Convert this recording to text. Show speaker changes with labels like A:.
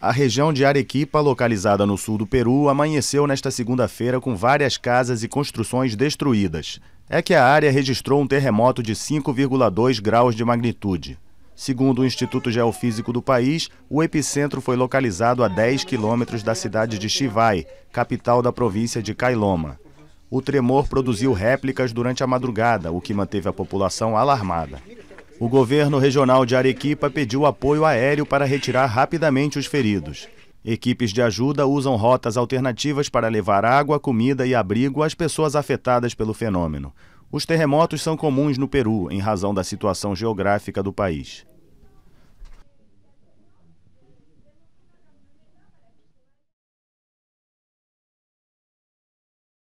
A: A região de Arequipa, localizada no sul do Peru, amanheceu nesta segunda-feira com várias casas e construções destruídas. É que a área registrou um terremoto de 5,2 graus de magnitude. Segundo o Instituto Geofísico do país, o epicentro foi localizado a 10 quilômetros da cidade de Chivay, capital da província de Cailoma. O tremor produziu réplicas durante a madrugada, o que manteve a população alarmada. O governo regional de Arequipa pediu apoio aéreo para retirar rapidamente os feridos. Equipes de ajuda usam rotas alternativas para levar água, comida e abrigo às pessoas afetadas pelo fenômeno. Os terremotos são comuns no Peru, em razão da situação geográfica do país.